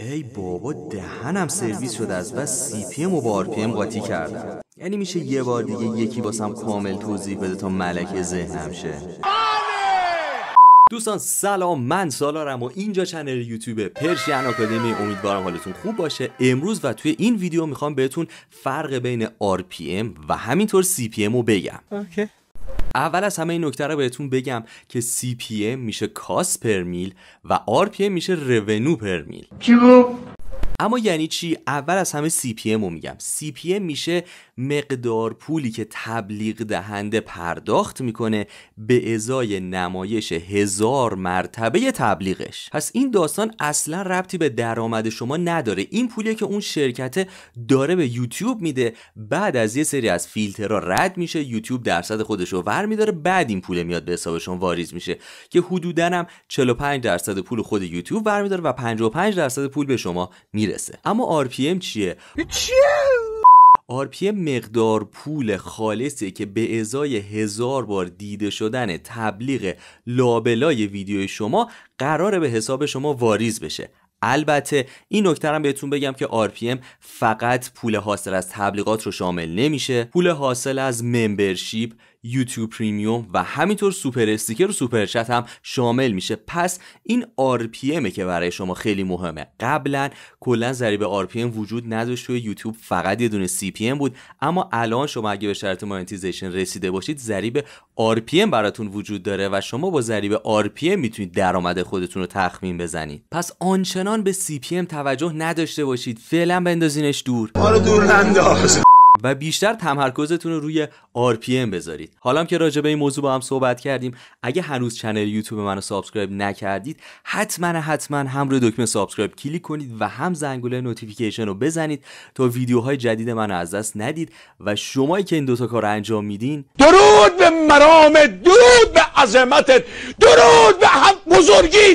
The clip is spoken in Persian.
ای بابا دهنم سرویس شده از بس سی پی و بار پی قاطی کردم یعنی میشه یه بار دیگه یکی باسم کامل توضیح بده تا ملک ذهنم شه دوستان سلام من سالارم و اینجا چنل یوتیوب پرشین آکادمی امیدوارم حالتون خوب باشه امروز و توی این ویدیو میخوام بهتون فرق بین RPM و همینطور CPM رو بگم اول از همه این نکته رو بهتون بگم که CPM میشه کاس پر میل و RPM میشه رونو پر میل اما یعنی چی اول از همه پی رو میگم CPM میشه مقدار پولی که تبلیغ دهنده پرداخت میکنه به ازای نمایش هزار مرتبه تبلیغش پس این داستان اصلا ربطی به درآمد شما نداره این پولی که اون شرکت داره به یوتیوب میده بعد از یه سری از فیلترها رد میشه یوتیوب درصد خودش رو ور میداره بعد این پول میاد به حسابشون واریز میشه که حدودا هم 45 درصد پول خود یوتیوب ور میداره و 55 درصد پول به شما میرسه اما RPM چیه؟ چیه؟ RPM مقدار پول خالصه که به ازای هزار بار دیده شدن تبلیغ لابلای ویدیو شما قراره به حساب شما واریز بشه البته این نکته هم بهتون بگم که RPM فقط پول حاصل از تبلیغات رو شامل نمیشه پول حاصل از ممبرشیپ یوتیوب پریمیوم و همینطور سوپر استیکر و سوپر چت هم شامل میشه پس این آر که برای شما خیلی مهمه قبلا کلا ضریب آر وجود نداشت توی یوتیوب فقط یه دونه سی بود اما الان شما اگه به شرط مونتیزیشن رسیده باشید ضریب آر براتون وجود داره و شما با ضریب آر میتونید درآمد خودتون رو تخمین بزنید پس آنچنان به سی توجه نداشته باشید فعلا بندازینش دور دور و بیشتر تمرکزتون رو روی RPM بذارید حالا که راجع به این موضوع با هم صحبت کردیم اگه هنوز چنل یوتیوب منو سابسکرایب نکردید حتما حتما هم روی دکمه سابسکرایب کلیک کنید و هم زنگوله نوتیفیکیشن رو بزنید تا ویدیوهای جدید منو از دست ندید و شمایی که این دوتا کار رو انجام میدین درود به مرامت درود به عظمتت درود به هم بزرگی